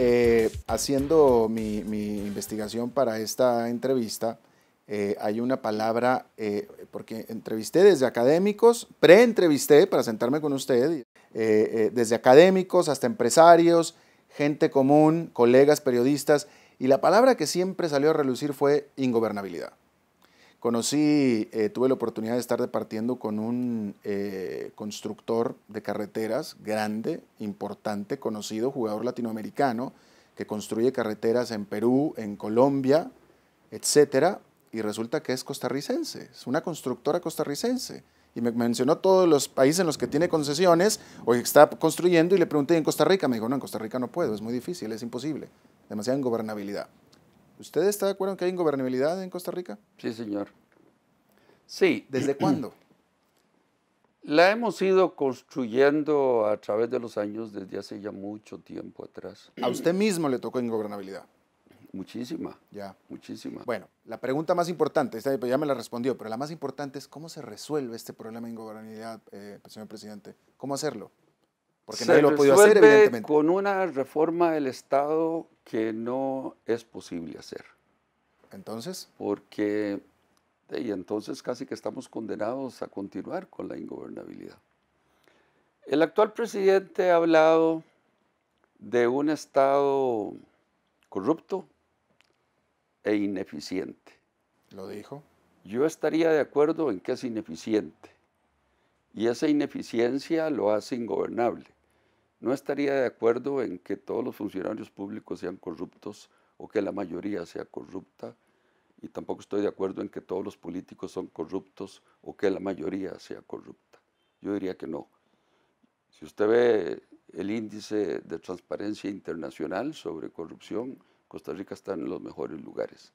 Eh, haciendo mi, investigación para esta entrevista, eh, hay una palabra, eh, porque entrevisté desde académicos, pre-entrevisté para sentarme con usted, desde académicos hasta empresarios, gente común, colegas, periodistas, y la palabra que siempre salió a relucir fue ingobernabilidad. Conocí, eh, tuve la oportunidad de estar departiendo con un eh, constructor de carreteras grande, importante, conocido, jugador latinoamericano, que construye carreteras en Perú, en Colombia, etc. y resulta que es costarricense, es una constructora costarricense. Y me mencionó todos los países en los que tiene concesiones o que está construyendo y le pregunté, en Costa Rica? Me dijo, no, en Costa Rica no puedo, es muy difícil, es imposible, demasiada ingobernabilidad. ¿Usted está de acuerdo en que hay ingobernabilidad en Costa Rica? Sí, señor. Sí. ¿Desde cuándo? La hemos ido construyendo a través de los años desde hace ya mucho tiempo atrás. ¿A usted mismo le tocó ingobernabilidad? Muchísima. Ya. Muchísima. Bueno, la pregunta más importante, ya me la respondió, pero la más importante es cómo se resuelve este problema de ingobernabilidad, eh, señor presidente. ¿Cómo hacerlo? Porque nadie lo ha podido hacer, evidentemente. Con una reforma del Estado que no es posible hacer. ¿Entonces? Porque, y entonces casi que estamos condenados a continuar con la ingobernabilidad. El actual presidente ha hablado de un Estado corrupto e ineficiente. ¿Lo dijo? Yo estaría de acuerdo en que es ineficiente. Y esa ineficiencia lo hace ingobernable no estaría de acuerdo en que todos los funcionarios públicos sean corruptos o que la mayoría sea corrupta y tampoco estoy de acuerdo en que todos los políticos son corruptos o que la mayoría sea corrupta. Yo diría que no. Si usted ve el índice de transparencia internacional sobre corrupción, Costa Rica está en los mejores lugares.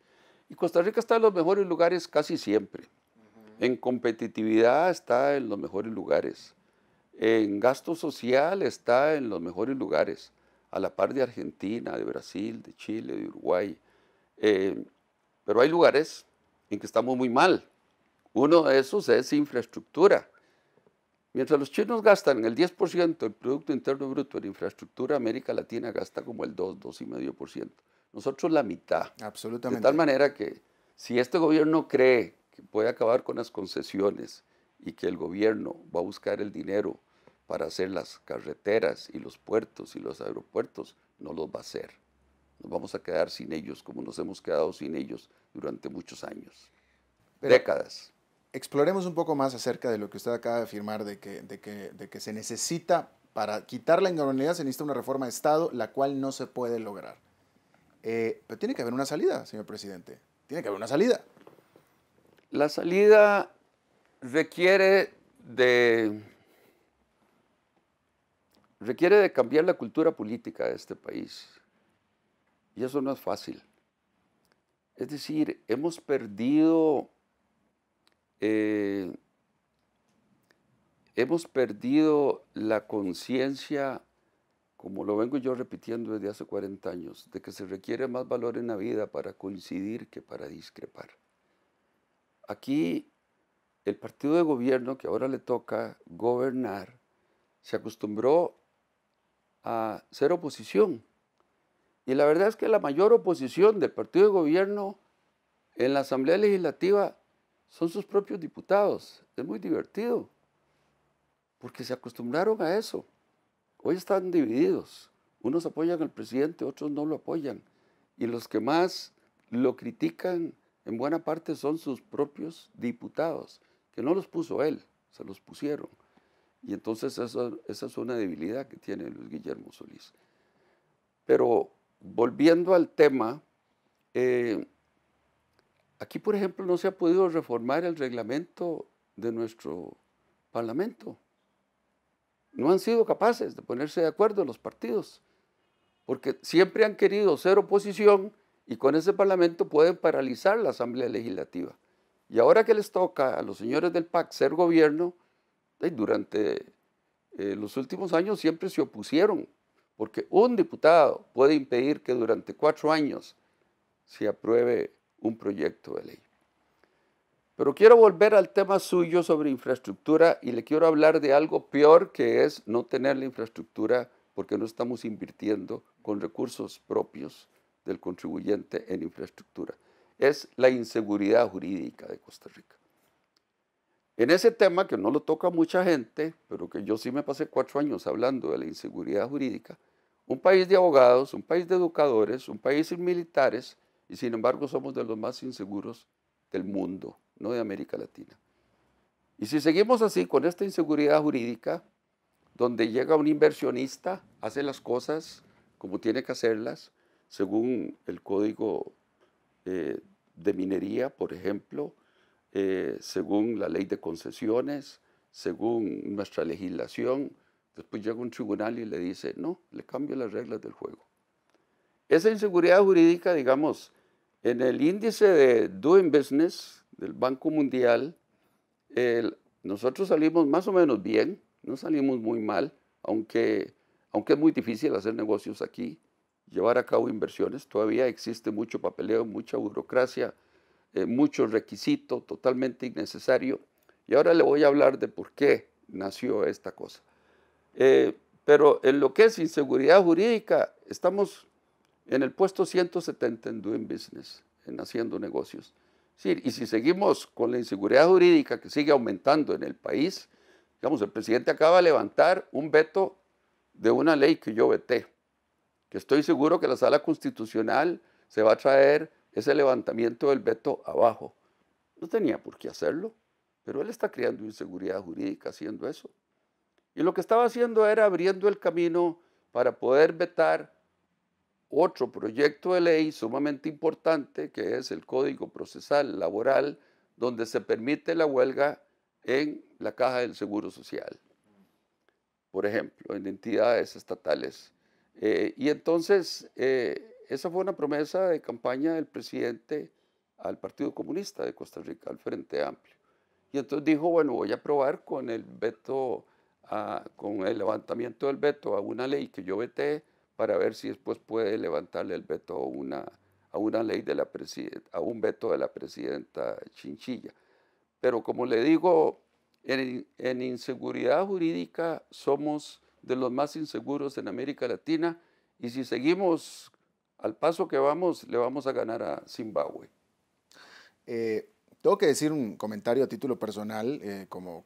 Y Costa Rica está en los mejores lugares casi siempre. En competitividad está en los mejores lugares. En gasto social está en los mejores lugares, a la par de Argentina, de Brasil, de Chile, de Uruguay. Eh, pero hay lugares en que estamos muy mal. Uno de esos es infraestructura. Mientras los chinos gastan el 10% del Producto Interno Bruto en infraestructura, América Latina gasta como el 2, 2,5%. Nosotros la mitad. Absolutamente. De tal manera que si este gobierno cree que puede acabar con las concesiones, y que el gobierno va a buscar el dinero para hacer las carreteras y los puertos y los aeropuertos, no los va a hacer. Nos vamos a quedar sin ellos, como nos hemos quedado sin ellos durante muchos años, décadas. Exploremos un poco más acerca de lo que usted acaba de afirmar, de que, de que, de que se necesita, para quitar la ingobernabilidad se necesita una reforma de Estado, la cual no se puede lograr. Eh, pero tiene que haber una salida, señor presidente. Tiene que haber una salida. La salida requiere de, requiere de cambiar la cultura política de este país. Y eso no es fácil. Es decir, hemos perdido, eh, hemos perdido la conciencia, como lo vengo yo repitiendo desde hace 40 años, de que se requiere más valor en la vida para coincidir que para discrepar. Aquí el partido de gobierno que ahora le toca gobernar se acostumbró a ser oposición. Y la verdad es que la mayor oposición del partido de gobierno en la Asamblea Legislativa son sus propios diputados. Es muy divertido, porque se acostumbraron a eso. Hoy están divididos. Unos apoyan al presidente, otros no lo apoyan. Y los que más lo critican en buena parte son sus propios diputados que no los puso él, se los pusieron. Y entonces esa, es una debilidad que tiene Luis Guillermo Solís. Pero volviendo al tema, eh, aquí por ejemplo no se ha podido reformar el reglamento de nuestro Parlamento. No han sido capaces de ponerse de acuerdo los partidos, porque siempre han querido ser oposición y con ese Parlamento pueden paralizar la Asamblea Legislativa. Y ahora que les toca a los señores del PAC ser gobierno, durante eh, los últimos años siempre se opusieron, porque un diputado puede impedir que durante cuatro años se apruebe un proyecto de ley. Pero quiero volver al tema suyo sobre infraestructura y le quiero hablar de algo peor que es no tener la infraestructura porque no estamos invirtiendo con recursos propios del contribuyente en infraestructura es la inseguridad jurídica de Costa Rica. En ese tema, que no lo toca mucha gente, pero que yo sí me pasé cuatro años hablando de la inseguridad jurídica, un país de abogados, un país de educadores, un país sin militares, y sin embargo somos de los más inseguros del mundo, no de América Latina. Y si seguimos así, con esta inseguridad jurídica, donde llega un inversionista, hace las cosas como tiene que hacerlas, según el código eh, de minería, por ejemplo, eh, según la ley de concesiones, según nuestra legislación, después llega un tribunal y le dice, no, le cambio las reglas del juego. Esa inseguridad jurídica, digamos, en el índice de Doing Business del Banco Mundial, nosotros salimos más o menos bien, no salimos muy mal, aunque, aunque es muy difícil hacer negocios aquí llevar a cabo inversiones. Todavía existe mucho papeleo, mucha burocracia, eh, mucho requisito totalmente innecesario. Y ahora le voy a hablar de por qué nació esta cosa. Eh, pero en lo que es inseguridad jurídica, estamos en el puesto 170 en Doing Business, en haciendo negocios. y si seguimos con la inseguridad jurídica que sigue aumentando en el país, digamos, el presidente acaba de levantar un veto de una ley que yo veté, estoy seguro que la sala constitucional se va a traer ese levantamiento del veto abajo. No tenía por qué hacerlo, pero él está creando inseguridad jurídica haciendo eso. Y lo que estaba haciendo era abriendo el camino para poder vetar otro proyecto de ley sumamente importante, que es el Código Procesal Laboral, donde se permite la huelga en la caja del Seguro Social, por ejemplo, en entidades estatales. Eh, y entonces, eh, esa fue una promesa de campaña del presidente al Partido Comunista de Costa Rica, al Frente Amplio. Y entonces dijo, bueno, voy a probar con el veto, con el levantamiento del veto a una ley que yo veté para ver si después puede levantarle el veto a una, a una ley de la a un veto de la presidenta Chinchilla. Pero como le digo, en inseguridad jurídica somos de los más inseguros en América Latina y si seguimos al paso que vamos, le vamos a ganar a Zimbabue. Eh, tengo que decir un comentario a título personal, eh, como,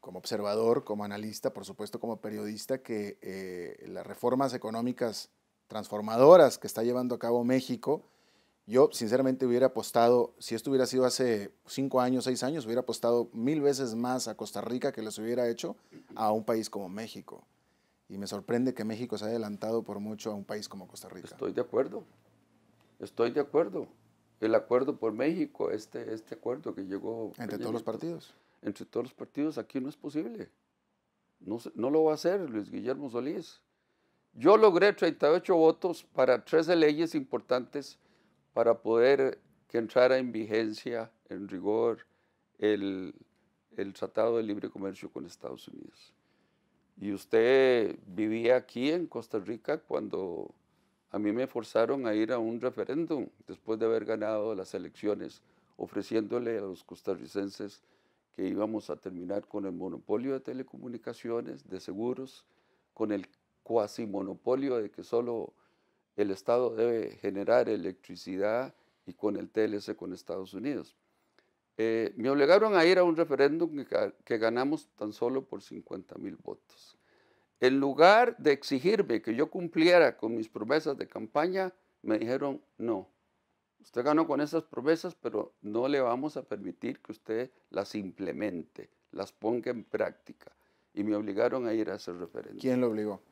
observador, como analista, por supuesto como periodista, que eh, las reformas económicas transformadoras que está llevando a cabo México, yo sinceramente hubiera apostado, si esto hubiera sido hace cinco años, seis años, hubiera apostado mil veces más a Costa Rica que les hubiera hecho a un país como México y me sorprende que México se haya adelantado por mucho a un país como Costa Rica. Estoy de acuerdo, estoy de acuerdo. El acuerdo por México, este, este acuerdo que llegó... Entre todos los partidos. Entre todos los partidos, aquí no es posible. No, no lo va a hacer Luis Guillermo Solís. Yo logré 38 votos para 13 leyes importantes para poder que entrara en vigencia, en rigor, el, el Tratado de Libre Comercio con Estados Unidos. Y usted vivía aquí en Costa Rica cuando a mí me forzaron a ir a un referéndum después de haber ganado las elecciones, ofreciéndole a los costarricenses que íbamos a terminar con el monopolio de telecomunicaciones, de seguros, con el cuasi monopolio de que solo el Estado debe generar electricidad y con el TLC con Estados Unidos. Eh, me obligaron a ir a un referéndum que, que ganamos tan solo por 50 mil votos. En lugar de exigirme que yo cumpliera con mis promesas de campaña, me dijeron, no, usted ganó con esas promesas, pero no le vamos a permitir que usted las implemente, las ponga en práctica. Y me obligaron a ir a ese referéndum. ¿Quién lo obligó?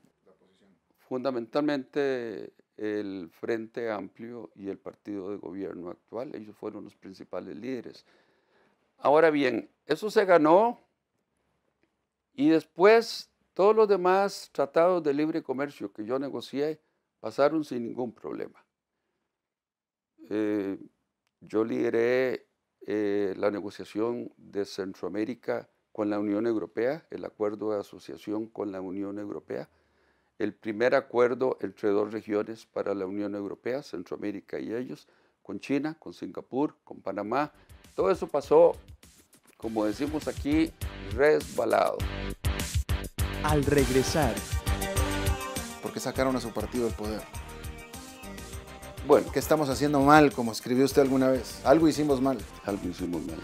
Fundamentalmente el Frente Amplio y el partido de gobierno actual, ellos fueron los principales líderes. Ahora bien, eso se ganó y después todos los demás tratados de libre comercio que yo negocié pasaron sin ningún problema. Eh, yo lideré eh, la negociación de Centroamérica con la Unión Europea, el acuerdo de asociación con la Unión Europea, el primer acuerdo entre dos regiones para la Unión Europea, Centroamérica y ellos, con China, con Singapur, con Panamá, todo eso pasó, como decimos aquí, resbalado. Al regresar. porque sacaron a su partido de poder? Bueno. ¿Qué estamos haciendo mal, como escribió usted alguna vez? Algo hicimos mal. Algo hicimos mal.